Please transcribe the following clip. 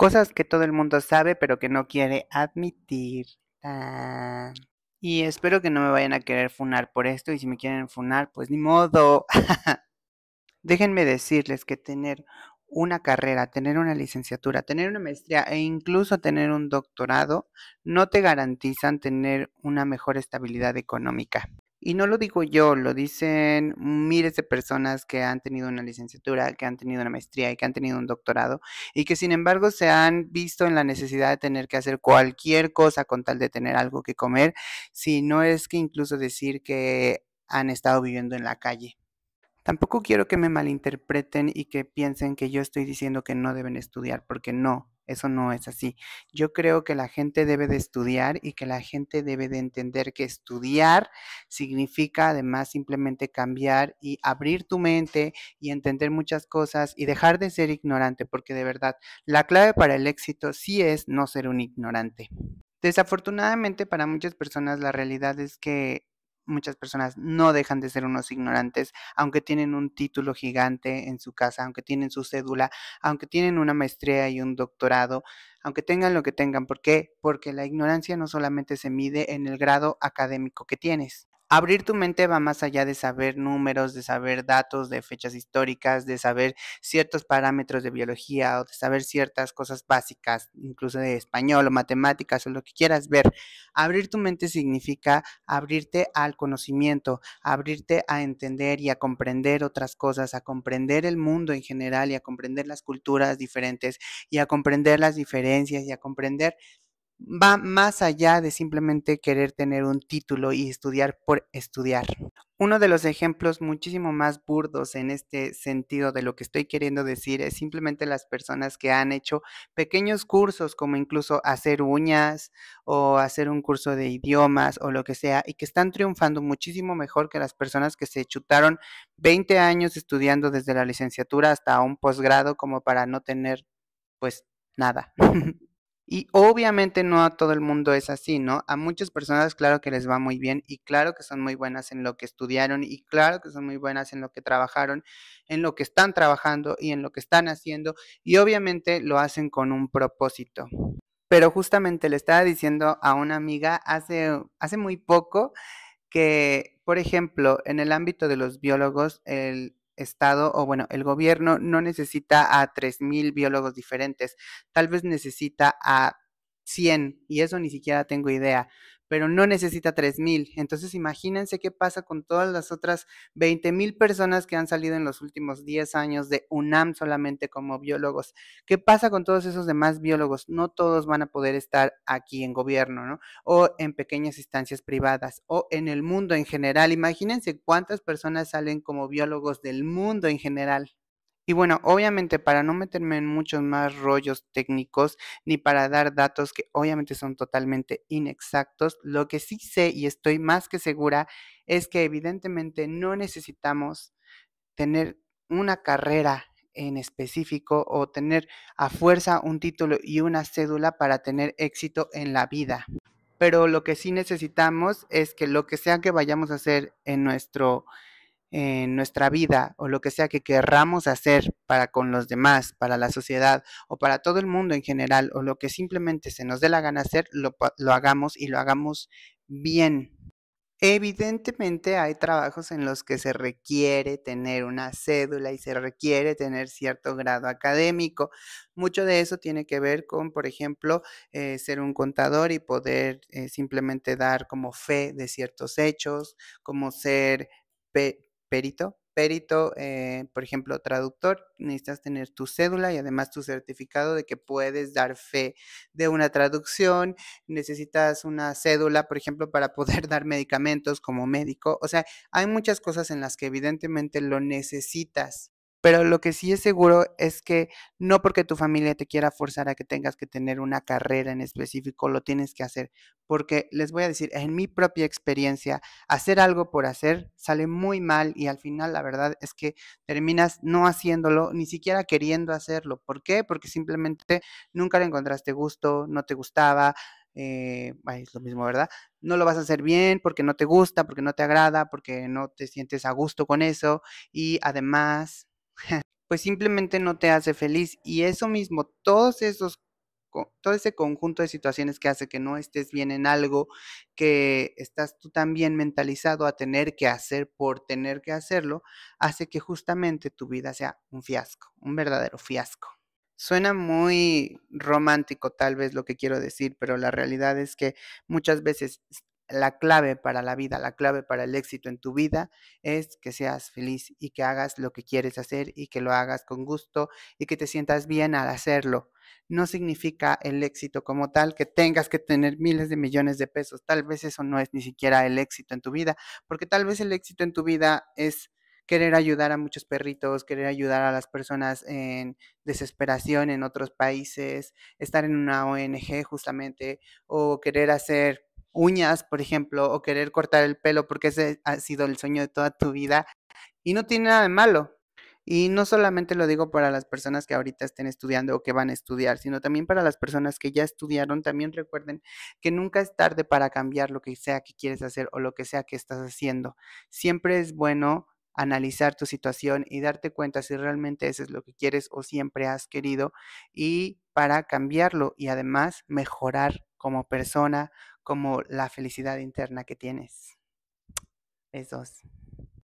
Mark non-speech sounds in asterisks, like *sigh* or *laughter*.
Cosas que todo el mundo sabe pero que no quiere admitir. Ah, y espero que no me vayan a querer funar por esto y si me quieren funar, pues ni modo. *laughs* Déjenme decirles que tener una carrera, tener una licenciatura, tener una maestría e incluso tener un doctorado no te garantizan tener una mejor estabilidad económica. Y no lo digo yo, lo dicen miles de personas que han tenido una licenciatura, que han tenido una maestría y que han tenido un doctorado y que sin embargo se han visto en la necesidad de tener que hacer cualquier cosa con tal de tener algo que comer, si no es que incluso decir que han estado viviendo en la calle. Tampoco quiero que me malinterpreten y que piensen que yo estoy diciendo que no deben estudiar, porque no, eso no es así. Yo creo que la gente debe de estudiar y que la gente debe de entender que estudiar significa además simplemente cambiar y abrir tu mente y entender muchas cosas y dejar de ser ignorante, porque de verdad la clave para el éxito sí es no ser un ignorante. Desafortunadamente para muchas personas la realidad es que muchas personas no dejan de ser unos ignorantes, aunque tienen un título gigante en su casa, aunque tienen su cédula, aunque tienen una maestría y un doctorado, aunque tengan lo que tengan. ¿Por qué? Porque la ignorancia no solamente se mide en el grado académico que tienes, abrir tu mente va más allá de saber números, de saber datos, de fechas históricas, de saber ciertos parámetros de biología o de saber ciertas cosas básicas, incluso de español o matemáticas o lo que quieras ver. Abrir tu mente significa abrirte al conocimiento, abrirte a entender y a comprender otras cosas, a comprender el mundo en general y a comprender las culturas diferentes y a comprender las diferencias y a comprender va más allá de simplemente querer tener un título y estudiar por estudiar. Uno de los ejemplos muchísimo más burdos en este sentido de lo que estoy queriendo decir es simplemente las personas que han hecho pequeños cursos como incluso hacer uñas o hacer un curso de idiomas o lo que sea y que están triunfando muchísimo mejor que las personas que se chutaron 20 años estudiando desde la licenciatura hasta un posgrado como para no tener pues nada. *laughs* Y obviamente no a todo el mundo es así, ¿no? A muchas personas claro que les va muy bien y claro que son muy buenas en lo que estudiaron y claro que son muy buenas en lo que trabajaron, en lo que están trabajando y en lo que están haciendo y obviamente lo hacen con un propósito. Pero justamente le estaba diciendo a una amiga hace, hace muy poco que, por ejemplo, en el ámbito de los biólogos, el, Estado o bueno, el gobierno no necesita a 3.000 biólogos diferentes, tal vez necesita a 100 y eso ni siquiera tengo idea, pero no necesita 3.000. Entonces imagínense qué pasa con todas las otras 20.000 personas que han salido en los últimos 10 años de UNAM solamente como biólogos. ¿Qué pasa con todos esos demás biólogos? No todos van a poder estar aquí en gobierno, ¿no? O en pequeñas instancias privadas, o en el mundo en general. Imagínense cuántas personas salen como biólogos del mundo en general. Y bueno, obviamente para no meterme en muchos más rollos técnicos ni para dar datos que obviamente son totalmente inexactos, lo que sí sé y estoy más que segura es que evidentemente no necesitamos tener una carrera en específico o tener a fuerza un título y una cédula para tener éxito en la vida. Pero lo que sí necesitamos es que lo que sea que vayamos a hacer en nuestro en nuestra vida o lo que sea que querramos hacer para con los demás, para la sociedad o para todo el mundo en general o lo que simplemente se nos dé la gana hacer, lo, hagamos y lo hagamos bien. Evidentemente hay trabajos en los que se requiere tener una cédula y se requiere tener cierto grado académico. Mucho de eso tiene que ver con, por ejemplo, eh, ser un contador y poder eh, simplemente dar como fe de ciertos hechos, como ser perito. Perito, eh, por ejemplo, traductor, necesitas tener tu cédula y además tu certificado de que puedes dar fe de una traducción, necesitas una cédula, por ejemplo, para poder *laughs* dar medicamentos como médico. O sea, hay muchas cosas en las que evidentemente lo necesitas pero lo que sí es seguro es que no porque tu familia te quiera forzar a que tengas que tener una carrera en específico, lo tienes que hacer, porque les voy a decir, en mi propia experiencia, hacer algo por hacer sale muy mal y al final la verdad es que terminas no haciéndolo, ni siquiera queriendo hacerlo. ¿Por qué? Porque simplemente nunca le encontraste gusto, no te gustaba, eh, es lo mismo, ¿verdad? No lo vas a hacer bien porque no te gusta, porque no te agrada, porque no te sientes a gusto con eso y además *laughs* pues simplemente no te hace feliz. Y eso mismo, todos esos todo ese conjunto de situaciones que hace que no estés bien en algo, que estás tú también mentalizado a tener que hacer por tener que hacerlo, hace que justamente tu vida sea un fiasco, un verdadero fiasco. Suena muy romántico tal vez lo que quiero decir, pero la realidad es que muchas veces la clave para la vida, la clave para el éxito en tu vida es que seas feliz y que hagas lo que quieres hacer y que lo hagas con gusto y que te sientas bien al hacerlo. No significa el éxito como tal que tengas que tener miles de millones de pesos. Tal vez eso no es ni siquiera el éxito en tu vida, porque tal vez el éxito en tu vida es querer ayudar a muchos perritos, querer ayudar a las personas en desesperación en otros países, estar en una ONG justamente o querer hacer uñas, por ejemplo, o querer cortar el pelo porque ese ha sido el sueño de toda tu vida y no tiene nada de malo. Y no solamente lo digo para las personas que ahorita estén estudiando o que van a estudiar, sino también para las personas que ya estudiaron, también recuerden que nunca es tarde para cambiar lo que sea que quieres hacer o lo que sea que estás haciendo. Siempre es bueno analizar tu situación y darte cuenta si realmente eso es lo que quieres o siempre has querido y para cambiarlo y además mejorar como persona, como la felicidad interna que tienes. Esos.